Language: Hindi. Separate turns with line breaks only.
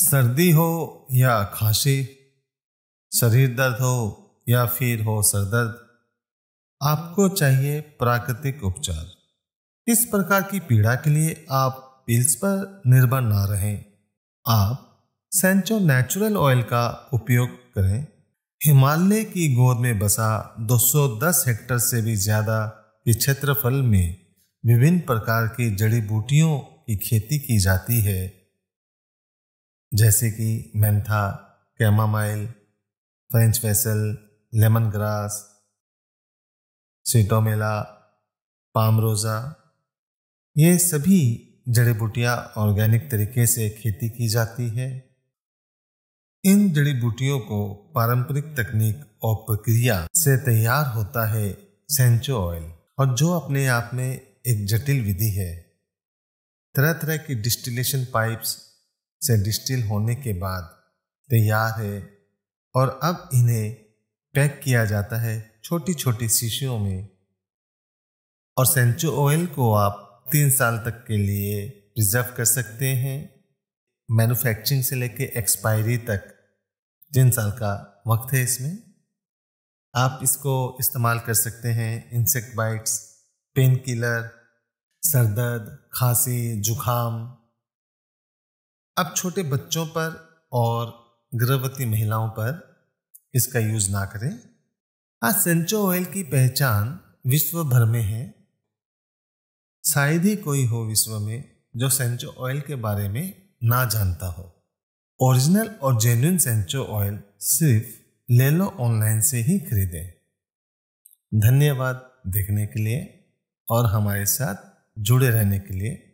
सर्दी हो या खांसी शरीर दर्द हो या फिर हो सरदर्द आपको चाहिए प्राकृतिक उपचार इस प्रकार की पीड़ा के लिए आप पिल्स पर निर्भर ना रहें आप सेंचो नेचुरल ऑयल का उपयोग करें हिमालय की गोद में बसा 210 हेक्टर से भी ज़्यादा के क्षेत्रफल में विभिन्न प्रकार की जड़ी बूटियों की खेती की जाती है जैसे कि मेंथा कैमामाइल फ्रेंच फैसल lemon grass citronella palmarosa ये सभी जड़ी बूटियाँ ऑर्गेनिक तरीके से खेती की जाती है इन जड़ी बूटियों को पारंपरिक तकनीक और प्रक्रिया से तैयार होता है सेंचो ऑयल और जो अपने आप में एक जटिल विधि है तरह तरह की डिस्टिलेशन पाइप्स से डिस्टिल होने के बाद तैयार है और अब इन्हें पैक किया जाता है छोटी छोटी शीशियों में और सेंचो ऑयल को आप तीन साल तक के लिए प्रिजर्व कर सकते हैं मैन्युफैक्चरिंग से लेके एक्सपायरी तक तीन साल का वक्त है इसमें आप इसको इस्तेमाल कर सकते हैं इंसेक्ट बाइट्स पेन किलर सर दर्द खांसी जुखाम अब छोटे बच्चों पर और गर्भवती महिलाओं पर इसका यूज ना करें आज सेंचो ऑयल की पहचान विश्व भर में है शायद ही कोई हो विश्व में जो सेंचो ऑयल के बारे में ना जानता हो ओरिजिनल और जेन्यून सेंचो ऑयल सिर्फ ले लो ऑनलाइन से ही खरीदें धन्यवाद देखने के लिए और हमारे साथ जुड़े रहने के लिए